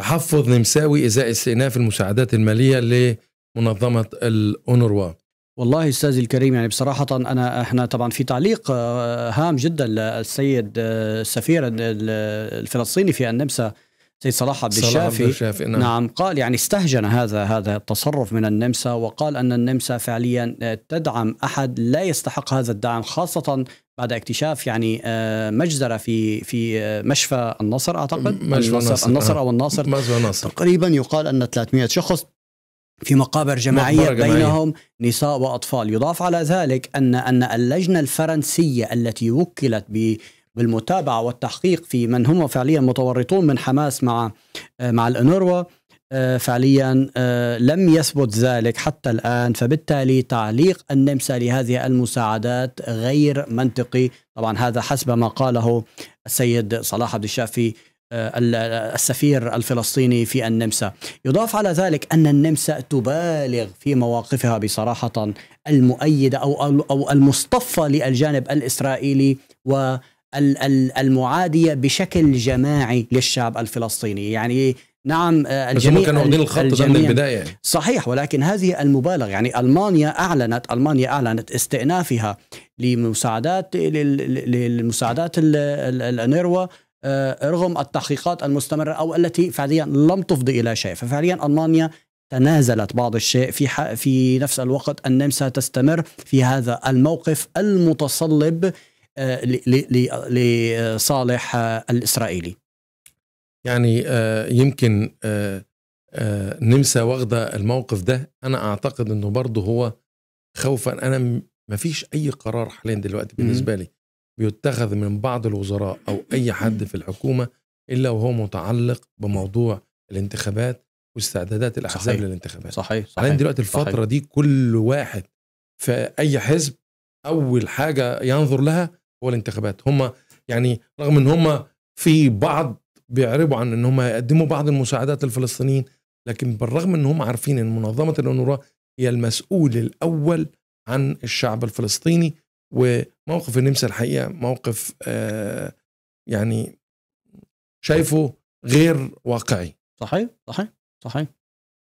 تحفظ نمساوي ازاء استئناف المساعدات الماليه لمنظمه الاونروا والله استاذي الكريم يعني بصراحة أنا إحنا طبعا في تعليق آه، هام جدا للسيد السفير آه، الفلسطيني في النمسا سيد صلاح عبد الشافي نعم. نعم قال يعني استهجن هذا هذا التصرف من النمسا وقال ان النمسا فعليا آه، تدعم احد لا يستحق هذا الدعم خاصه بعد اكتشاف يعني آه، مجزره في في آه، مشفى النصر اعتقد مشفى النصر, النصر او الناصر النصر تقريبا يقال ان 300 شخص في مقابر جماعية بينهم نساء وأطفال يضاف على ذلك أن أن اللجنة الفرنسية التي وكلت ب بالمتابعه والتحقيق في من هم فعليا متورطون من حماس مع آه، مع الأنوروا آه، فعليا آه، لم يثبت ذلك حتى الان فبالتالي تعليق النمسا لهذه المساعدات غير منطقي طبعا هذا حسب ما قاله السيد صلاح عبد الشافي السفير الفلسطيني في النمسا يضاف على ذلك أن النمسا تبالغ في مواقفها بصراحة المؤيدة أو, أو المصطفى للجانب الإسرائيلي و المعاديه بشكل جماعي للشعب الفلسطيني يعني نعم آه، الجميع كانوا واخدين الخط ده من البدايه يعني. صحيح ولكن هذه المبالغه يعني المانيا اعلنت المانيا اعلنت استئنافها لمساعدات للمساعدات النروه آه، رغم التحقيقات المستمره او التي فعليا لم تفضي الى شيء ففعليا المانيا تنازلت بعض الشيء في في نفس الوقت النمسا تستمر في هذا الموقف المتصلب آه، لصالح آه، الاسرائيلي يعني آه، يمكن نمسا واخده الموقف ده انا اعتقد انه برضه هو خوفا انا ما فيش اي قرار حاليا دلوقتي بالنسبه لي بيتخذ من بعض الوزراء او اي حد في الحكومه الا وهو متعلق بموضوع الانتخابات واستعدادات الاحزاب صحيح. للانتخابات صحيح صحيح حاليا دلوقتي الفتره صحيح. دي كل واحد في اي حزب اول حاجه ينظر لها هو الانتخابات هم يعني رغم ان هم في بعض بيعربوا عن ان هم يقدموا بعض المساعدات للفلسطينيين لكن بالرغم ان هم عارفين ان منظمه الانورا هي المسؤول الاول عن الشعب الفلسطيني وموقف النمسا الحقيقه موقف آه، يعني شايفه غير واقعي صحيح صحيح صحيح